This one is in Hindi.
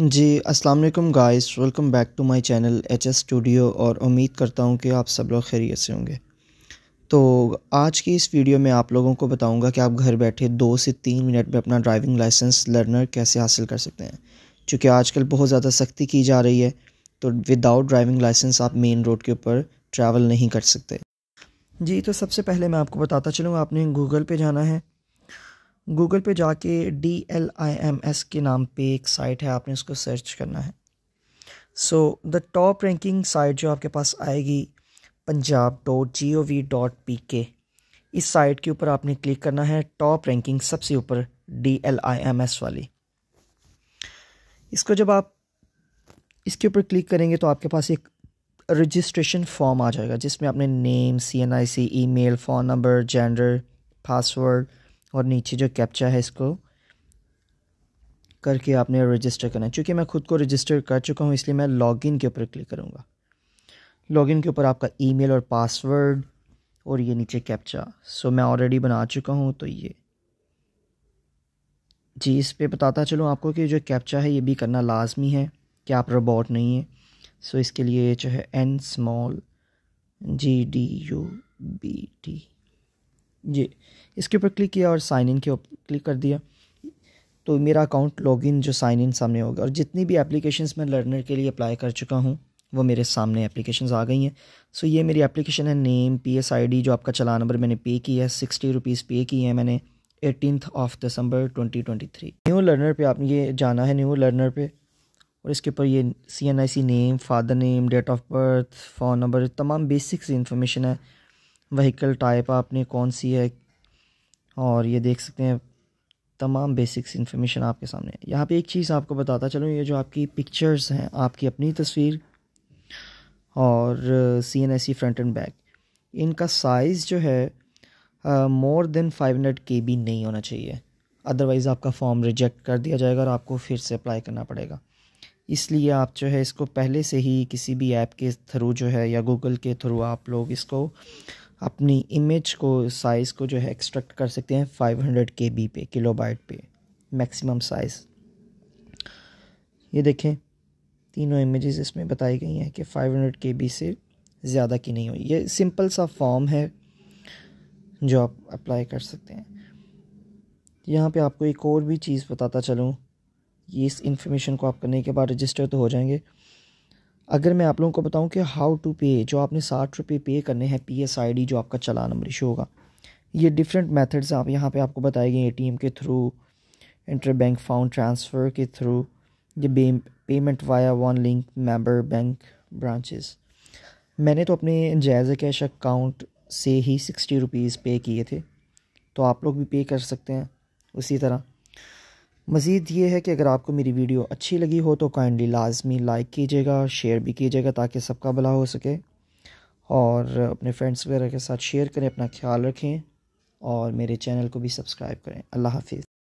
जी अस्सलाम वालेकुम guys welcome back to my channel H S studio और उम्मीद करता हूँ कि आप सब लोग खैरियत से होंगे तो आज की इस वीडियो में आप लोगों को बताऊँगा कि आप घर बैठे दो से तीन मिनट में अपना ड्राइविंग लाइसेंस लर्नर कैसे हासिल कर सकते हैं चूँकि आजकल बहुत ज़्यादा सख्ती की जा रही है तो विदाउट ड्राइविंग लाइसेंस आप मेन रोड के ऊपर ट्रैवल नहीं कर सकते जी तो सबसे पहले मैं आपको बताता चलूँगा आपने गूगल पर जाना है गूगल पे जाके D L I M S के नाम पे एक साइट है आपने उसको सर्च करना है so the top ranking site जो आपके पास आएगी Punjab dot G O V dot P K इस साइट के ऊपर आपने क्लिक करना है टॉप रैंकिंग सबसे ऊपर D L I M S वाली इसको जब आप इसके ऊपर क्लिक करेंगे तो आपके पास एक रजिस्ट्रेशन फॉर्म आ जाएगा जिसमें आपने name C N I C email phone number gender password और नीचे जो कैप्चा है इसको करके आपने रजिस्टर करना है चूँकि मैं खुद को रजिस्टर कर चुका हूँ इसलिए मैं लॉगिन के ऊपर क्लिक करूँगा लॉगिन के ऊपर आपका ईमेल और पासवर्ड और ये नीचे कैप्चा सो मैं ऑलरेडी बना चुका हूँ तो ये जी इस पर बताता चलूँ आपको कि जो कैप्चा है ये भी करना लाजमी है कि आप रोबोट नहीं हैं सो इसके लिए जो है N small G D U B T ये इसके ऊपर क्लिक किया और साइन इन के ऊपर क्लिक कर दिया तो मेरा अकाउंट लॉगिन जो साइन इन सामने होगा और जितनी भी एप्लीकेशंस मैं लर्नर के लिए अप्लाई कर चुका हूँ वो मेरे सामने एप्लीकेशंस आ गई हैं सो ये मेरी एप्लीकेशन है name P S I D जो आपका चला नंबर मैंने पे किया है सिक्सटी रुपीज़ पे किए हैं मैंने एटीनथ ऑफ दिसंबर थ्री न्यू लर्नर पर आपने ये जाना है न्यू लर्नर पर और इसके ऊपर ये C N I C name father name date of birth phone number तमाम बेसिक्स इन्फॉर्मेशन है वहीकल टाइप आपने कौन सी है और ये देख सकते हैं तमाम बेसिक्स इन्फॉर्मेशन आपके सामने यहाँ पे एक चीज़ आपको बताता चलूँ ये जो आपकी पिक्चर्स हैं आपकी अपनी तस्वीर और C N S C front and back इनका साइज़ जो है more than five hundred K B नहीं होना चाहिए अदरवाइज़ आपका फॉर्म रिजेक्ट कर दिया जाएगा और आपको फिर से अप्लाई करना पड़ेगा इसलिए आप जो है इसको पहले से ही किसी भी ऐप के थ्रू जो है या गूगल के थ्रू आप लोग इसको अपनी इमेज को साइज़ को जो है एक्सट्रैक्ट कर सकते हैं 500 हंड्रेड के बी पे किलो बाइट पे मैक्सिमम साइज़ ये देखें तीनों इमेजेस इसमें बताई गई हैं कि 500 हंड्रेड के बी से ज़्यादा की नहीं हुई ये सिंपल सा फॉर्म है जो आप अप्लाई कर सकते हैं यहाँ पे आपको एक और भी चीज़ बताता चलूँ ये इस इंफॉर्मेशन को आप करने के बाद रजिस्टर तो हो जाएंगे अगर मैं आप लोगों को बताऊं कि हाउ टू पे जो आपने साठ रुपये पे करने हैं पी एस आई डी जो आपका चलान नंबर इशू होगा ये डिफरेंट मेथड्स आप यहाँ पे आपको बताए गए ए टी एम के through inter bank fund transfer के थ्रू ये payment via one link member bank branches मैंने तो अपने जायज़ कैश अकाउंट से ही सिक्सटी रुपीज़ पे किए थे तो आप लोग भी पे कर सकते हैं उसी तरह मज़ीद ये है कि अगर आपको मेरी वीडियो अच्छी लगी हो तो काइंडली लाजमी लाइक कीजिएगा शेयर भी कीजिएगा ताकि सबका भला हो सके और अपने फ्रेंड्स वगैरह के साथ शेयर करें अपना ख्याल रखें और मेरे चैनल को भी सब्सक्राइब करें अल्लाह हाफिज़